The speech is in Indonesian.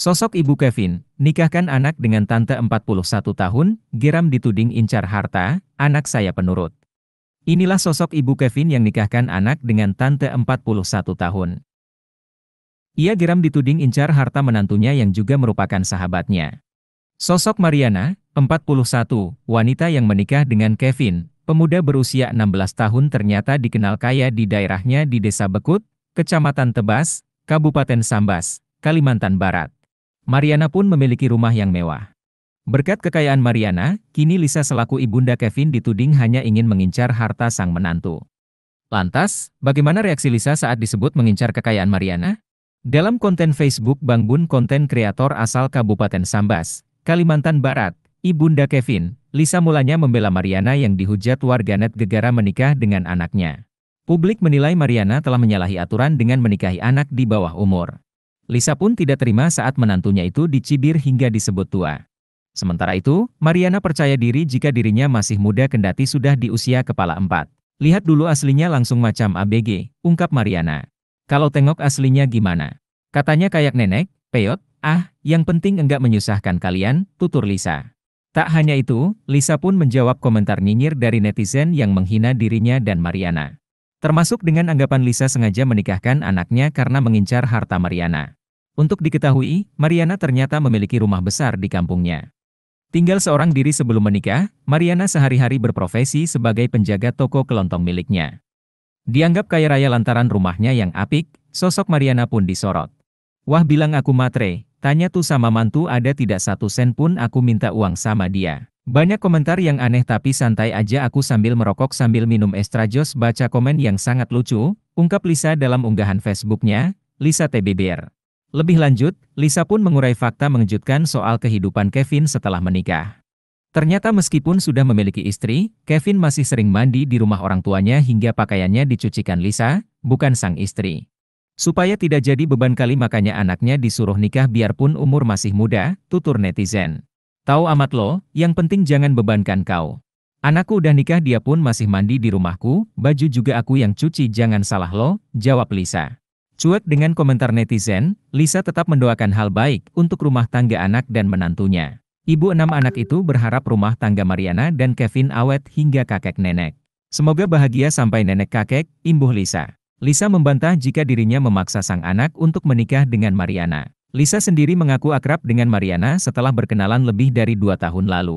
Sosok ibu Kevin, nikahkan anak dengan tante 41 tahun, geram dituding incar harta, anak saya penurut. Inilah sosok ibu Kevin yang nikahkan anak dengan tante 41 tahun. Ia geram dituding incar harta menantunya yang juga merupakan sahabatnya. Sosok Mariana, 41, wanita yang menikah dengan Kevin, pemuda berusia 16 tahun ternyata dikenal kaya di daerahnya di Desa Bekut, Kecamatan Tebas, Kabupaten Sambas, Kalimantan Barat. Mariana pun memiliki rumah yang mewah. Berkat kekayaan Mariana, kini Lisa selaku ibunda Kevin dituding hanya ingin mengincar harta sang menantu. Lantas, bagaimana reaksi Lisa saat disebut mengincar kekayaan Mariana? Dalam konten Facebook Bang Bun konten kreator asal Kabupaten Sambas, Kalimantan Barat, ibunda Kevin, Lisa mulanya membela Mariana yang dihujat warganet gegara menikah dengan anaknya. Publik menilai Mariana telah menyalahi aturan dengan menikahi anak di bawah umur. Lisa pun tidak terima saat menantunya itu dicibir hingga disebut tua. Sementara itu, Mariana percaya diri jika dirinya masih muda kendati sudah di usia kepala empat. Lihat dulu aslinya langsung macam ABG, ungkap Mariana. Kalau tengok aslinya gimana? Katanya kayak nenek, peyot, ah, yang penting enggak menyusahkan kalian, tutur Lisa. Tak hanya itu, Lisa pun menjawab komentar nyinyir dari netizen yang menghina dirinya dan Mariana. Termasuk dengan anggapan Lisa sengaja menikahkan anaknya karena mengincar harta Mariana. Untuk diketahui, Mariana ternyata memiliki rumah besar di kampungnya. Tinggal seorang diri sebelum menikah, Mariana sehari-hari berprofesi sebagai penjaga toko kelontong miliknya. Dianggap kaya raya lantaran rumahnya yang apik, sosok Mariana pun disorot. Wah bilang aku matre, tanya tuh sama mantu ada tidak satu sen pun aku minta uang sama dia. Banyak komentar yang aneh tapi santai aja aku sambil merokok sambil minum estrajos baca komen yang sangat lucu, ungkap Lisa dalam unggahan Facebooknya, Lisa TBBR. Lebih lanjut, Lisa pun mengurai fakta mengejutkan soal kehidupan Kevin setelah menikah. Ternyata meskipun sudah memiliki istri, Kevin masih sering mandi di rumah orang tuanya hingga pakaiannya dicucikan Lisa, bukan sang istri. Supaya tidak jadi beban kali makanya anaknya disuruh nikah biarpun umur masih muda, tutur netizen. Tahu amat lo, yang penting jangan bebankan kau. Anakku udah nikah dia pun masih mandi di rumahku, baju juga aku yang cuci jangan salah lo, jawab Lisa. Cuek dengan komentar netizen, Lisa tetap mendoakan hal baik untuk rumah tangga anak dan menantunya. Ibu enam anak itu berharap rumah tangga Mariana dan Kevin awet hingga kakek nenek. Semoga bahagia sampai nenek kakek, imbuh Lisa. Lisa membantah jika dirinya memaksa sang anak untuk menikah dengan Mariana. Lisa sendiri mengaku akrab dengan Mariana setelah berkenalan lebih dari dua tahun lalu.